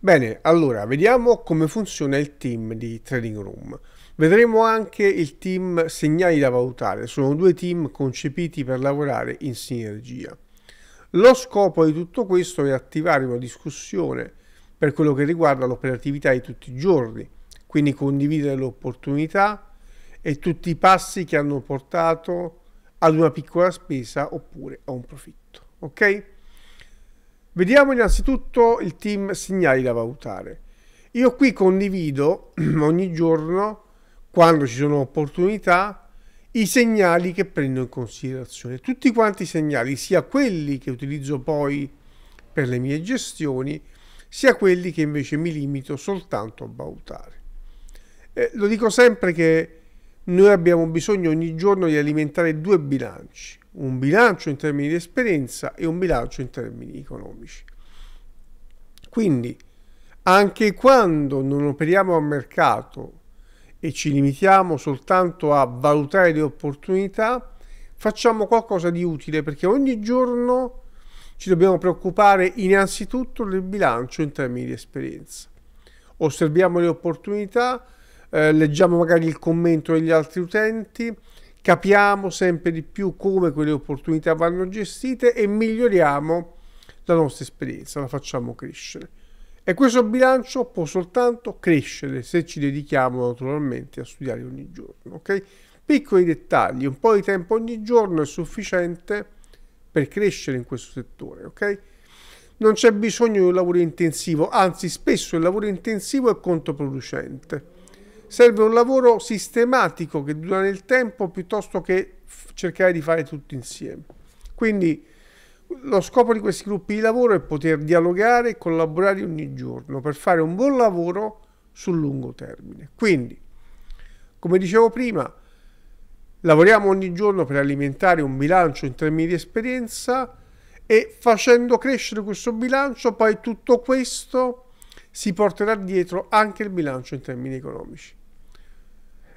Bene, allora vediamo come funziona il team di Trading Room. Vedremo anche il team segnali da valutare, sono due team concepiti per lavorare in sinergia. Lo scopo di tutto questo è attivare una discussione per quello che riguarda l'operatività di tutti i giorni, quindi condividere le opportunità e tutti i passi che hanno portato ad una piccola spesa oppure a un profitto. Ok? Vediamo innanzitutto il team segnali da valutare. Io qui condivido ogni giorno, quando ci sono opportunità, i segnali che prendo in considerazione. Tutti quanti i segnali, sia quelli che utilizzo poi per le mie gestioni, sia quelli che invece mi limito soltanto a valutare. Eh, lo dico sempre che noi abbiamo bisogno ogni giorno di alimentare due bilanci, un bilancio in termini di esperienza e un bilancio in termini economici. Quindi, anche quando non operiamo a mercato e ci limitiamo soltanto a valutare le opportunità, facciamo qualcosa di utile perché ogni giorno ci dobbiamo preoccupare innanzitutto del bilancio in termini di esperienza. Osserviamo le opportunità, eh, leggiamo magari il commento degli altri utenti, capiamo sempre di più come quelle opportunità vanno gestite e miglioriamo la nostra esperienza, la facciamo crescere. E questo bilancio può soltanto crescere se ci dedichiamo naturalmente a studiare ogni giorno. Okay? Piccoli dettagli, un po' di tempo ogni giorno è sufficiente per crescere in questo settore. Okay? Non c'è bisogno di un lavoro intensivo, anzi spesso il lavoro intensivo è controproducente Serve un lavoro sistematico che dura nel tempo piuttosto che cercare di fare tutto insieme. Quindi lo scopo di questi gruppi di lavoro è poter dialogare e collaborare ogni giorno per fare un buon lavoro sul lungo termine. Quindi, come dicevo prima, lavoriamo ogni giorno per alimentare un bilancio in termini di esperienza e facendo crescere questo bilancio poi tutto questo si porterà dietro anche il bilancio in termini economici.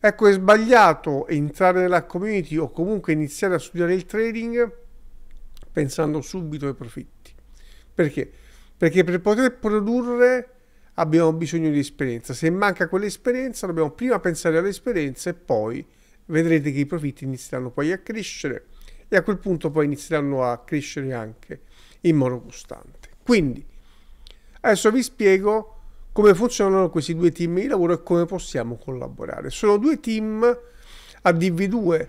Ecco, è sbagliato entrare nella community o comunque iniziare a studiare il trading pensando subito ai profitti. Perché? Perché per poter produrre abbiamo bisogno di esperienza. Se manca quell'esperienza, dobbiamo prima pensare all'esperienza e poi vedrete che i profitti inizieranno poi a crescere e a quel punto poi inizieranno a crescere anche in modo costante. Quindi, adesso vi spiego come funzionano questi due team di lavoro e come possiamo collaborare. Sono due team a DV2,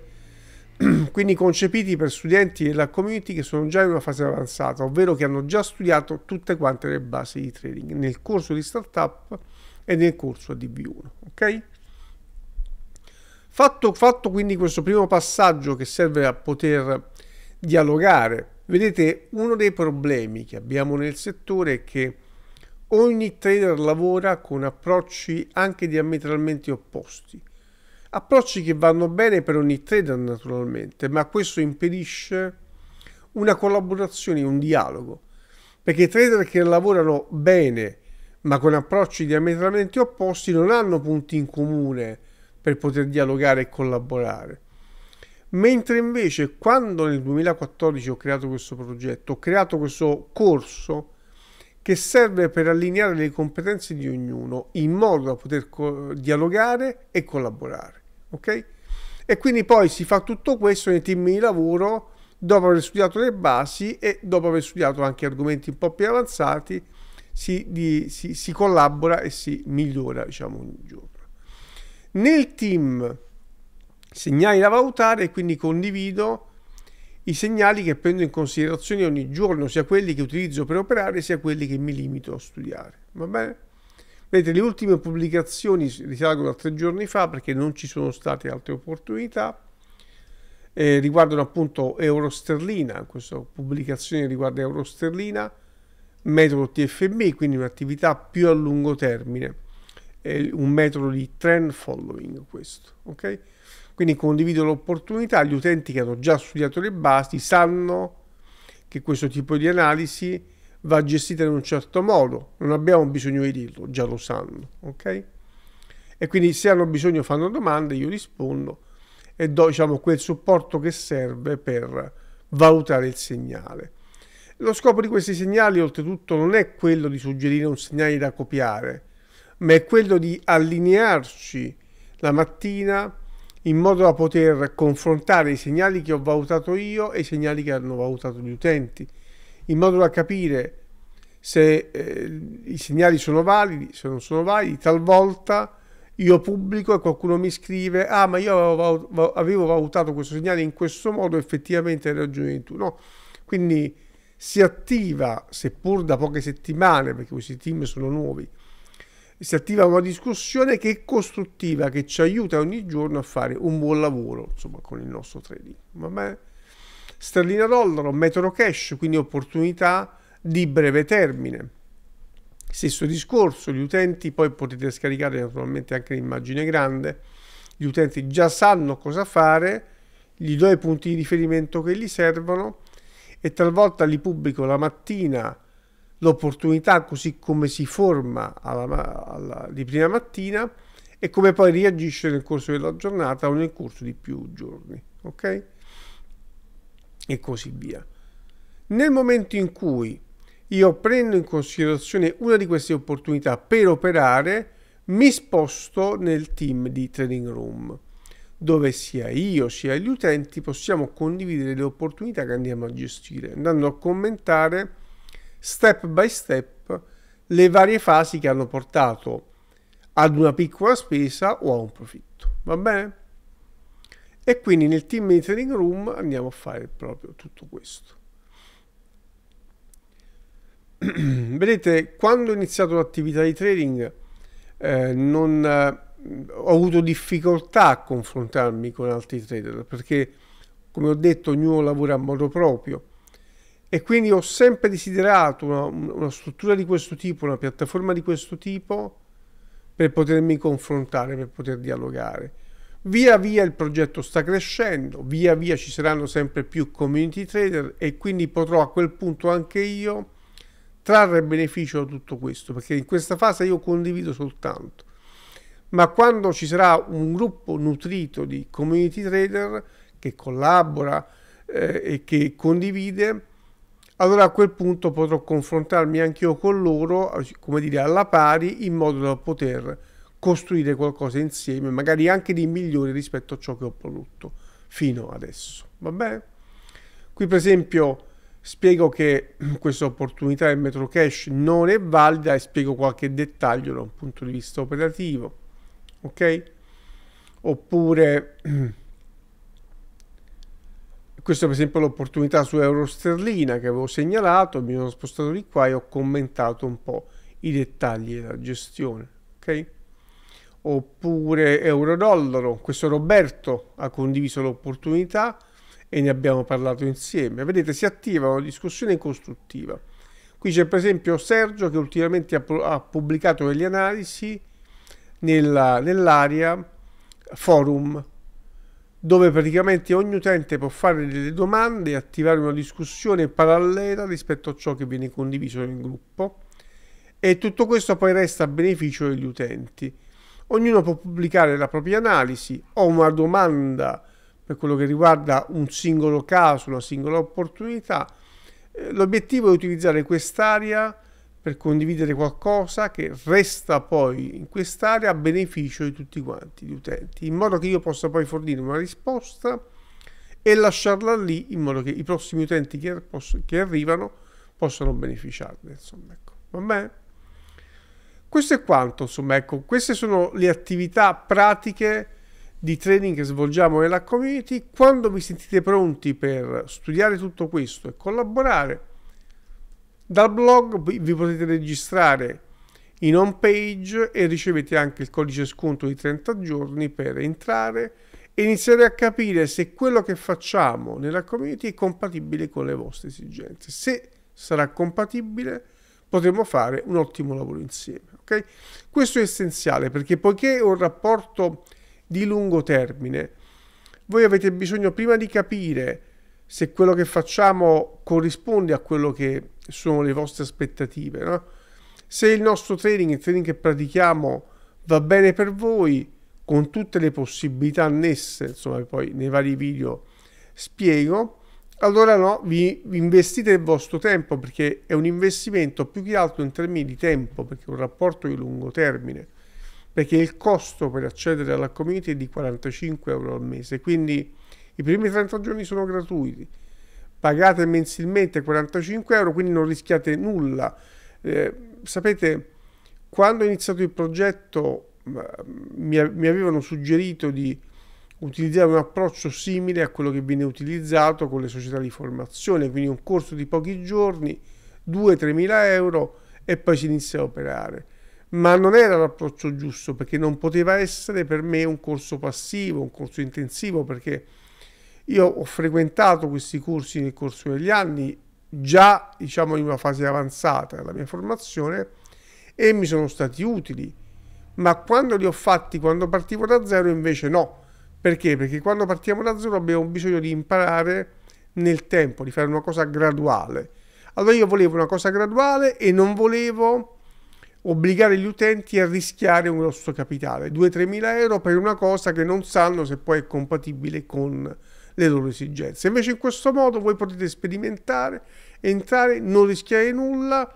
quindi concepiti per studenti della community che sono già in una fase avanzata, ovvero che hanno già studiato tutte quante le basi di trading nel corso di startup e nel corso a DV1. Ok? Fatto, fatto quindi questo primo passaggio che serve a poter dialogare, vedete uno dei problemi che abbiamo nel settore è che Ogni trader lavora con approcci anche diametralmente opposti. Approcci che vanno bene per ogni trader naturalmente, ma questo impedisce una collaborazione, un dialogo. Perché i trader che lavorano bene ma con approcci diametralmente opposti non hanno punti in comune per poter dialogare e collaborare. Mentre invece quando nel 2014 ho creato questo progetto, ho creato questo corso, che serve per allineare le competenze di ognuno in modo da poter dialogare e collaborare. Ok? E quindi poi si fa tutto questo nei team di lavoro dopo aver studiato le basi e dopo aver studiato anche argomenti un po' più avanzati. Si, di, si, si collabora e si migliora diciamo ogni giorno nel team segnali da valutare quindi condivido i segnali che prendo in considerazione ogni giorno, sia quelli che utilizzo per operare, sia quelli che mi limito a studiare. Va bene? Vedete, le ultime pubblicazioni risalgono a tre giorni fa perché non ci sono state altre opportunità. Eh, riguardano appunto euro sterlina, questa pubblicazione riguarda euro sterlina, metodo TFB, quindi un'attività più a lungo termine, eh, un metodo di trend following questo, ok? Quindi condivido l'opportunità, gli utenti che hanno già studiato le basi sanno che questo tipo di analisi va gestita in un certo modo, non abbiamo bisogno di dirlo, già lo sanno, ok? E quindi se hanno bisogno fanno domande, io rispondo e do diciamo, quel supporto che serve per valutare il segnale. Lo scopo di questi segnali oltretutto non è quello di suggerire un segnale da copiare, ma è quello di allinearci la mattina in modo da poter confrontare i segnali che ho valutato io e i segnali che hanno valutato gli utenti, in modo da capire se eh, i segnali sono validi, se non sono validi, talvolta io pubblico e qualcuno mi scrive ah ma io avevo, avevo valutato questo segnale in questo modo, effettivamente hai ragione tu, no? Quindi si attiva, seppur da poche settimane, perché questi team sono nuovi, si attiva una discussione che è costruttiva, che ci aiuta ogni giorno a fare un buon lavoro, insomma, con il nostro trading. Va bene? Sterlina dollaro, metro cash, quindi opportunità di breve termine. Stesso discorso, gli utenti, poi potete scaricare naturalmente anche l'immagine grande, gli utenti già sanno cosa fare, gli do i punti di riferimento che gli servono e talvolta li pubblico la mattina l'opportunità così come si forma alla, alla, di prima mattina e come poi reagisce nel corso della giornata o nel corso di più giorni, ok? E così via. Nel momento in cui io prendo in considerazione una di queste opportunità per operare, mi sposto nel team di Trading Room, dove sia io sia gli utenti possiamo condividere le opportunità che andiamo a gestire, andando a commentare step by step le varie fasi che hanno portato ad una piccola spesa o a un profitto, va bene? E quindi nel team di trading room andiamo a fare proprio tutto questo. Vedete, quando ho iniziato l'attività di trading eh, non, eh, ho avuto difficoltà a confrontarmi con altri trader perché, come ho detto, ognuno lavora a modo proprio e quindi ho sempre desiderato una, una, struttura di questo tipo, una piattaforma di questo tipo, per potermi confrontare, per poter dialogare. Via via il progetto sta crescendo, via via ci saranno sempre più community trader e quindi potrò a quel punto anche io trarre beneficio da tutto questo, perché in questa fase io condivido soltanto. Ma quando ci sarà un gruppo nutrito di community trader che collabora eh, e che condivide, allora a quel punto potrò confrontarmi anch'io con loro, eh, come dire, alla pari, in modo da poter costruire qualcosa insieme, magari anche di migliore rispetto a ciò che ho prodotto fino adesso. Va bene? Qui per esempio spiego che questa opportunità del Metro Cash non è valida e spiego qualche dettaglio da un punto di vista operativo. Ok? Oppure Questo per esempio è l'opportunità su euro sterlina che avevo segnalato, mi sono spostato di qua e ho commentato un po' i dettagli della gestione. Ok? Oppure euro dollaro, questo Roberto ha condiviso l'opportunità e ne abbiamo parlato insieme. Vedete, si attiva una discussione costruttiva. Qui c'è per esempio Sergio che ultimamente ha, pubblicato delle analisi nell'area forum dove praticamente ogni utente può fare delle domande e attivare una discussione parallela rispetto a ciò che viene condiviso nel gruppo e tutto questo poi resta a beneficio degli utenti. Ognuno può pubblicare la propria analisi o una domanda per quello che riguarda un singolo caso, una singola opportunità. Eh, l'obiettivo è utilizzare quest'area per condividere qualcosa che resta poi in quest'area a beneficio di tutti quanti gli utenti, in modo che io possa poi fornire una risposta e lasciarla lì in modo che i prossimi utenti che, er-, che arrivano possano beneficiarne. Insomma, ecco. Va bene? Questo è quanto, insomma, ecco, queste sono le attività pratiche di training che svolgiamo nella community. Quando vi sentite pronti per studiare tutto questo e collaborare, dal blog vi potete registrare in home page e ricevete anche il codice sconto di 30 giorni per entrare e iniziare a capire se quello che facciamo nella community è compatibile con le vostre esigenze. Se sarà compatibile potremo fare un ottimo lavoro insieme. Okay? Questo è essenziale perché poiché è un rapporto di lungo termine, voi avete bisogno prima di capire se quello che facciamo corrisponde a quello che sono le vostre aspettative. No? Se il nostro trading, il trading che pratichiamo, va bene per voi, con tutte le possibilità annesse, insomma, poi nei vari video spiego, allora no, vi investite il vostro tempo perché è un investimento più che altro in termini di tempo, perché è un rapporto di lungo termine, perché il costo per accedere alla community è di 45 euro al mese, quindi i primi 30 giorni sono gratuiti, pagate mensilmente 45 euro, quindi non rischiate nulla. Eh, sapete, quando ho iniziato il progetto mm, mi, mi avevano suggerito di utilizzare un approccio simile a quello che viene utilizzato con le società di formazione, quindi un corso di pochi giorni, 2-3 mila euro e poi si inizia a operare. Ma non era l'approccio giusto perché non poteva essere per me un corso passivo, un corso intensivo, perché io ho frequentato questi corsi nel corso degli anni, già diciamo in una fase avanzata della mia formazione, e mi sono stati utili. Ma quando li ho fatti, quando partivo da zero, invece no. Perché? Perché quando partiamo da zero abbiamo bisogno di imparare nel tempo, di fare una cosa graduale. Allora io volevo una cosa graduale e non volevo obbligare gli utenti a rischiare un grosso capitale, 2-3 mila euro per una cosa che non sanno se poi è compatibile con le loro esigenze. Invece in questo modo voi potete sperimentare, entrare, non rischiare nulla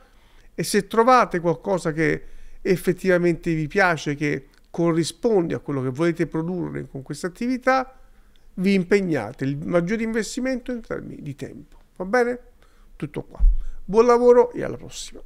e se trovate qualcosa che effettivamente vi piace, che corrisponde a quello che volete produrre con questa attività, vi impegnate. Il maggior investimento in termini di tempo. Va bene? Tutto qua. Buon lavoro e alla prossima.